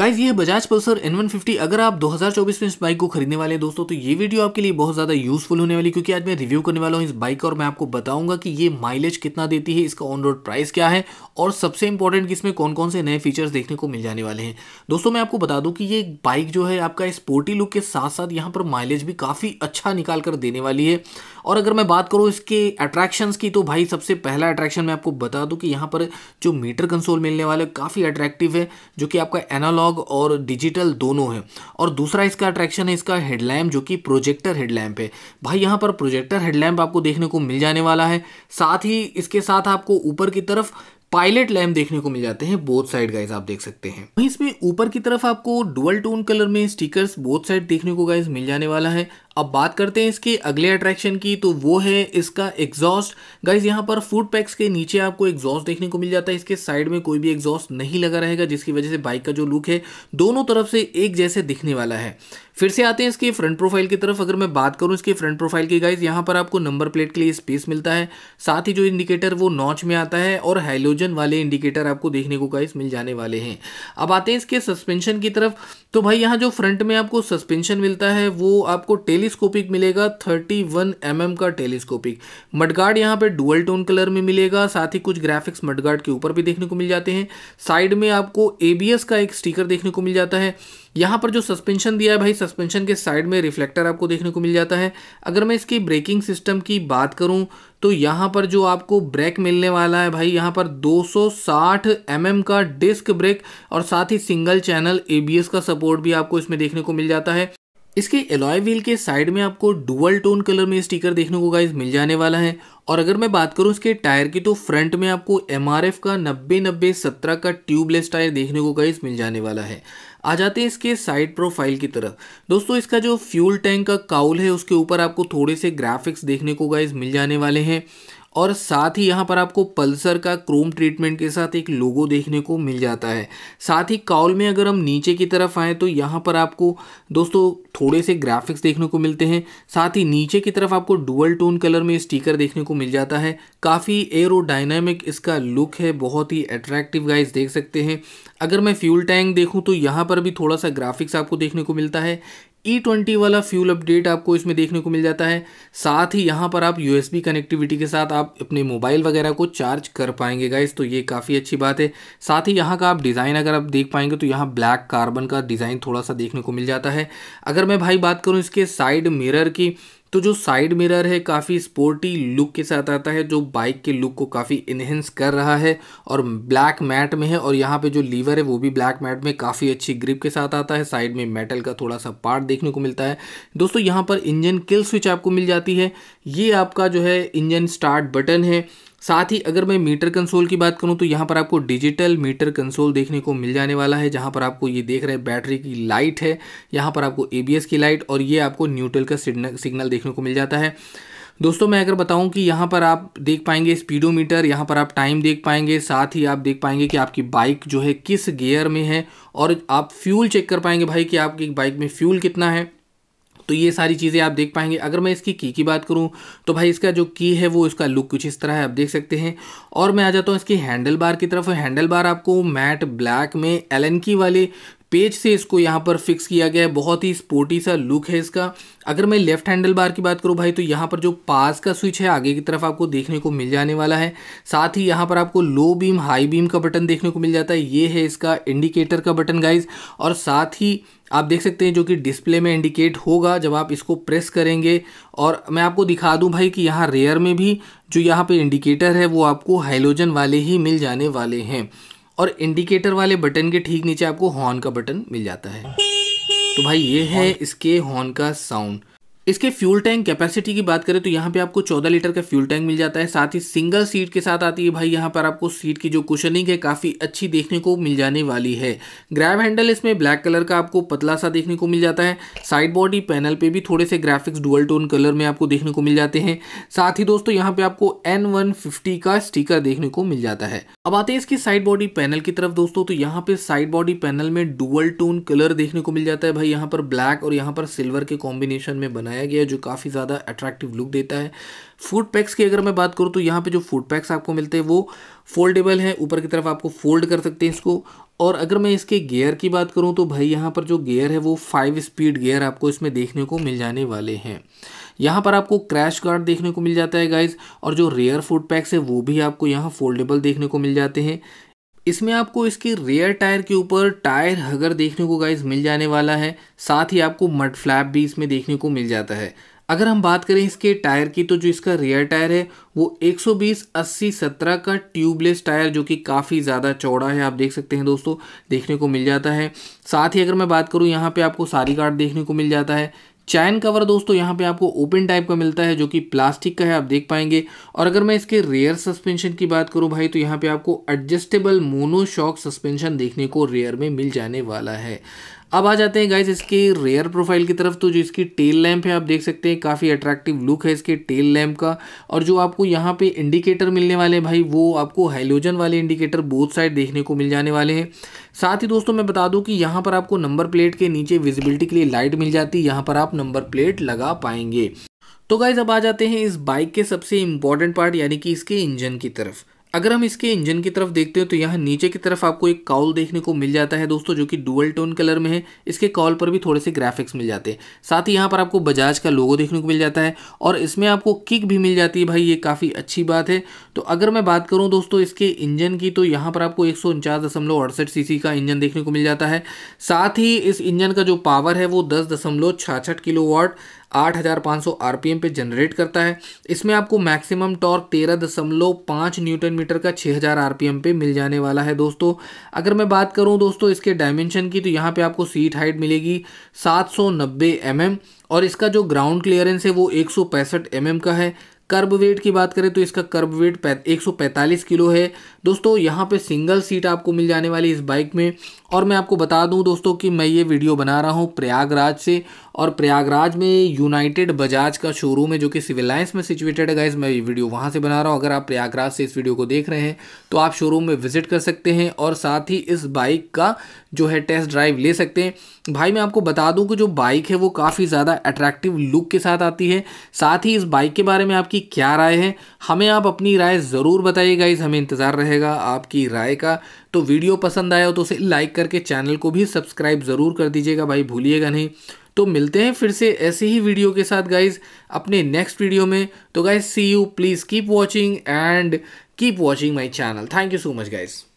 guys ये Bajaj Pulsar N150 अगर आप 2024 में इस बाइक को खरीदने वाले हैं दोस्तों तो ये वीडियो आपके लिए बहुत ज़्यादा यूजफुल होने वाली क्योंकि आज मैं रिव्यू करने वाला हूँ इस बाइक का और मैं आपको बताऊंगा कि ये माइलेज कितना देती है इसका ऑन रोड प्राइस क्या है और सबसे इंपॉर्टेंट कि इसमें कौन कौन से नए फीचर्स देखने को मिल जाने वाले हैं दोस्तों मैं आपको बता दूँ कि ये बाइक जो है आपका स्पोर्टी लुक के साथ साथ यहाँ पर माइलेज भी काफ़ी अच्छा निकाल कर देने वाली है और अगर मैं बात करूँ इसके अट्रैक्शंस की तो भाई सबसे पहला अट्रैक्शन मैं आपको बता दूँ कि यहाँ पर जो मीटर कंसोल मिलने वाला है काफ़ी अट्रैक्टिव है जो कि आपका एनालॉग एनालॉग और डिजिटल दोनों है और दूसरा इसका अट्रैक्शन है इसका हेडलैम्प जो कि प्रोजेक्टर हेडलैम्प है भाई यहाँ पर प्रोजेक्टर हेडलैम्प आपको देखने को मिल जाने वाला है साथ ही इसके साथ आपको ऊपर की तरफ पायलट लैम्प देखने को मिल जाते हैं बोथ साइड गाइज आप देख सकते हैं वहीं इसमें ऊपर की तरफ आपको डुअल टोन कलर में स्टिकर्स बोथ साइड देखने को गाइज मिल जाने वाला है अब बात करते हैं इसके अगले अट्रैक्शन की तो वो है इसका एग्जॉस्ट गाइज यहाँ पर फूड पैक्स के नीचे आपको एग्जॉस्ट देखने को मिल जाता है इसके साइड में कोई भी एग्जॉस्ट नहीं लगा रहेगा जिसकी वजह से बाइक का जो लुक है दोनों तरफ से एक जैसे दिखने वाला है फिर से आते हैं इसके फ्रंट प्रोफाइल की तरफ अगर मैं बात करूँ इसके फ्रंट प्रोफाइल की गाइज यहाँ पर आपको नंबर प्लेट के लिए स्पेस मिलता है साथ ही जो इंडिकेटर वो नॉच में आता है और हाइलोजन वाले इंडिकेटर आपको देखने को गाइज मिल जाने वाले हैं अब आते हैं इसके सस्पेंशन की तरफ तो भाई यहाँ जो फ्रंट में आपको सस्पेंशन मिलता है वो आपको टेल टेलीस्कोपिक मिलेगा 31 वन mm का टेलीस्कोपिक मडगार्ड यहाँ पे डुअल टोन कलर में मिलेगा साथ ही कुछ ग्राफिक्स मडगार्ड के ऊपर भी देखने को मिल जाते हैं साइड में आपको एबीएस का एक स्टीकर देखने को मिल जाता है यहाँ पर जो सस्पेंशन दिया है भाई सस्पेंशन के साइड में रिफ्लेक्टर आपको देखने को मिल जाता है अगर मैं इसकी ब्रेकिंग सिस्टम की बात करूँ तो यहाँ पर जो आपको ब्रेक मिलने वाला है भाई यहाँ पर 260 सौ mm का डिस्क ब्रेक और साथ ही सिंगल चैनल ए का सपोर्ट भी आपको इसमें देखने को मिल जाता है इसके एलॉय व्हील के साइड में आपको डुअल टोन कलर में स्टिकर देखने को गाइज मिल जाने वाला है और अगर मैं बात करूं इसके टायर की तो फ्रंट में आपको एम का नब्बे नब्बे सत्रह का ट्यूबलेस टायर देखने को गाइज मिल जाने वाला है आ जाते हैं इसके साइड प्रोफाइल की तरफ दोस्तों इसका जो फ्यूल टैंक का काउल है उसके ऊपर आपको थोड़े से ग्राफिक्स देखने को गाइज मिल जाने वाले हैं और साथ ही यहाँ पर आपको पल्सर का क्रोम ट्रीटमेंट के साथ एक लोगो देखने को मिल जाता है साथ ही काउल में अगर हम नीचे की तरफ आएँ तो यहाँ पर आपको दोस्तों थोड़े से ग्राफिक्स देखने को मिलते हैं साथ ही नीचे की तरफ आपको डुअल टोन कलर में स्टिकर देखने को मिल जाता है काफ़ी एरोडाइनमिक इसका लुक है बहुत ही अट्रैक्टिव गाइज देख सकते हैं अगर मैं फ्यूल टैंक देखूँ तो यहाँ पर भी थोड़ा सा ग्राफिक्स आपको देखने को मिलता है ई e ट्वेंटी वाला फ्यूल अपडेट आपको इसमें देखने को मिल जाता है साथ ही यहाँ पर आप यू कनेक्टिविटी के साथ आप अपने मोबाइल वगैरह को चार्ज कर पाएंगे गाइस तो ये काफ़ी अच्छी बात है साथ ही यहाँ का आप डिज़ाइन अगर आप देख पाएंगे तो यहाँ ब्लैक कार्बन का डिज़ाइन थोड़ा सा देखने को मिल जाता है अगर मैं भाई बात करूँ इसके साइड मिरर की तो जो साइड मिरर है काफ़ी स्पोर्टी लुक के साथ आता है जो बाइक के लुक को काफ़ी इन्हेंस कर रहा है और ब्लैक मैट में है और यहाँ पे जो लीवर है वो भी ब्लैक मैट में काफ़ी अच्छी ग्रिप के साथ आता है साइड में मेटल का थोड़ा सा पार्ट देखने को मिलता है दोस्तों यहाँ पर इंजन किल स्विच आपको मिल जाती है ये आपका जो है इंजन स्टार्ट बटन है साथ ही अगर मैं मीटर कंसोल की बात करूं तो यहाँ पर आपको डिजिटल मीटर कंसोल देखने को मिल जाने वाला है जहाँ पर आपको ये देख रहे हैं बैटरी की लाइट है यहाँ पर आपको एबीएस की लाइट और ये आपको न्यूट्रल का सिग्नल देखने को मिल जाता है दोस्तों मैं अगर बताऊं कि यहाँ पर आप देख पाएंगे स्पीडोमीटर यहाँ पर आप टाइम देख पाएंगे साथ ही आप देख पाएंगे कि आपकी बाइक जो है किस गियर में है और आप फ्यूल चेक कर पाएंगे भाई कि आपकी बाइक में फ्यूल कितना है तो ये सारी चीज़ें आप देख पाएंगे अगर मैं इसकी की की बात करूँ तो भाई इसका जो की है वो इसका लुक कुछ इस तरह है आप देख सकते हैं और मैं आ जाता हूँ इसकी हैंडल बार की तरफ हैंडल बार आपको मैट ब्लैक में एल की वाले पेज से इसको यहाँ पर फिक्स किया गया है बहुत ही स्पोर्टी सा लुक है इसका अगर मैं लेफ्ट हैंडल बार की बात करूँ भाई तो यहाँ पर जो पास का स्विच है आगे की तरफ आपको देखने को मिल जाने वाला है साथ ही यहाँ पर आपको लो बीम हाई बीम का बटन देखने को मिल जाता है ये है इसका इंडिकेटर का बटन गाइज और साथ ही आप देख सकते हैं जो कि डिस्प्ले में इंडिकेट होगा जब आप इसको प्रेस करेंगे और मैं आपको दिखा दूं भाई कि यहाँ रेयर में भी जो यहाँ पे इंडिकेटर है वो आपको हाइलोजन वाले ही मिल जाने वाले हैं और इंडिकेटर वाले बटन के ठीक नीचे आपको हॉर्न का बटन मिल जाता है तो भाई ये है इसके हॉर्न का साउंड इसके फ्यूल टैंक कैपेसिटी की बात करें तो यहाँ पे आपको 14 लीटर का फ्यूल टैंक मिल जाता है साथ ही सिंगल सीट के साथ आती है भाई यहाँ पर आपको सीट की जो कुशनिंग है काफ़ी अच्छी देखने को मिल जाने वाली है ग्रैब हैंडल इसमें ब्लैक कलर का आपको पतला सा देखने को मिल जाता है साइड बॉडी पैनल पे भी थोड़े से ग्राफिक्स डुअल टोन कलर में आपको देखने को मिल जाते हैं साथ ही दोस्तों यहाँ पे आपको एन का स्टीकर देखने को मिल जाता है अब आते हैं इसकी साइड बॉडी पैनल की तरफ दोस्तों तो यहाँ पे साइड बॉडी पैनल में डुअल टोन कलर देखने को मिल जाता है भाई यहाँ पर ब्लैक और यहाँ पर सिल्वर के कॉम्बिनेशन में बना बनाया गया है जो काफ़ी ज़्यादा अट्रैक्टिव लुक देता है फूड पैक्स की अगर मैं बात करूँ तो यहाँ पे जो फूड पैक्स आपको मिलते हैं वो फोल्डेबल हैं ऊपर की तरफ आपको फोल्ड कर सकते हैं इसको और अगर मैं इसके गेयर की बात करूँ तो भाई यहाँ पर जो गेयर है वो फाइव स्पीड गेयर आपको इसमें देखने को मिल जाने वाले हैं यहाँ पर आपको क्रैश गार्ड देखने को मिल जाता है गाइज और जो रेयर फूड पैक्स है वो भी आपको यहाँ फोल्डेबल देखने को मिल जाते हैं इसमें आपको इसके रेयर टायर के ऊपर टायर हगर देखने को गाइज मिल जाने वाला है साथ ही आपको मड फ्लैप भी इसमें देखने को मिल जाता है अगर हम बात करें इसके टायर की तो जो इसका रेयर टायर है वो 120 80 17 का ट्यूबलेस टायर जो कि काफ़ी ज़्यादा चौड़ा है आप देख सकते हैं दोस्तों देखने को मिल जाता है साथ ही अगर मैं बात करूँ यहाँ पे आपको सारी गार्ड देखने को मिल जाता है चैन कवर दोस्तों यहाँ पे आपको ओपन टाइप का मिलता है जो कि प्लास्टिक का है आप देख पाएंगे और अगर मैं इसके रेयर सस्पेंशन की बात करूँ भाई तो यहाँ पे आपको एडजस्टेबल मोनो शॉक सस्पेंशन देखने को रेयर में मिल जाने वाला है अब आ जाते हैं गाइज इसके रेयर प्रोफाइल की तरफ तो जो इसकी टेल लैम्प है आप देख सकते हैं काफ़ी अट्रैक्टिव लुक है इसके टेल लैम्प का और जो आपको यहाँ पे इंडिकेटर मिलने वाले हैं भाई वो आपको हेलोजन वाले इंडिकेटर बोथ साइड देखने को मिल जाने वाले हैं साथ ही दोस्तों मैं बता दूं कि यहाँ पर आपको नंबर प्लेट के नीचे विजिबिलिटी के लिए लाइट मिल जाती है यहाँ पर आप नंबर प्लेट लगा पाएंगे तो गाइज अब आ जाते हैं इस बाइक के सबसे इम्पॉर्टेंट पार्ट यानी कि इसके इंजन की तरफ अगर हम इसके इंजन की तरफ देखते हैं तो यहाँ नीचे की तरफ आपको एक काउल देखने को मिल जाता है दोस्तों जो कि डुअल टोन कलर में है इसके काउल पर भी थोड़े से ग्राफिक्स मिल जाते हैं साथ ही यहाँ पर आपको बजाज का लोगो देखने को मिल जाता है और इसमें आपको किक भी मिल जाती है भाई ये काफ़ी अच्छी बात है तो अगर मैं बात करूँ दोस्तों इसके इंजन की तो यहाँ पर आपको एक सौ का इंजन देखने को मिल जाता है साथ ही इस इंजन का जो पावर है वो दस दशमलव छियासठ 8,500 आरपीएम पे जनरेट करता है इसमें आपको मैक्सिमम टॉर्क तेरह दशमलव पाँच न्यूटन मीटर का 6,000 आरपीएम पे मिल जाने वाला है दोस्तों अगर मैं बात करूं दोस्तों इसके डायमेंशन की तो यहाँ पे आपको सीट हाइट मिलेगी 790 सौ mm और इसका जो ग्राउंड क्लियरेंस है वो एक सौ mm का है कर्ब वेट की बात करें तो इसका कर्ब वेट एक सौ किलो है दोस्तों यहाँ पे सिंगल सीट आपको मिल जाने वाली इस बाइक में और मैं आपको बता दूं दोस्तों कि मैं ये वीडियो बना रहा हूँ प्रयागराज से और प्रयागराज में यूनाइटेड बजाज का शोरूम है जो कि सिविल लाइन्स में सिचुएटेड है गाइज मैं वीडियो वहाँ से बना रहा हूँ अगर आप प्रयागराज से इस वीडियो को देख रहे हैं तो आप शोरूम में विजिट कर सकते हैं और साथ ही इस बाइक का जो है टेस्ट ड्राइव ले सकते हैं भाई मैं आपको बता दूँ कि जो बाइक है वो काफ़ी ज़्यादा अट्रैक्टिव लुक के साथ आती है साथ ही इस बाइक के बारे में आपकी क्या राय है हमें आप अपनी राय ज़रूर बताइएगा इस हमें इंतज़ार रहेगा आपकी राय का तो वीडियो पसंद आया हो तो उसे लाइक करके चैनल को भी सब्सक्राइब ज़रूर कर दीजिएगा भाई भूलिएगा नहीं तो मिलते हैं फिर से ऐसे ही वीडियो के साथ गाइज अपने नेक्स्ट वीडियो में तो guys see you please keep watching and keep watching my channel thank you so much guys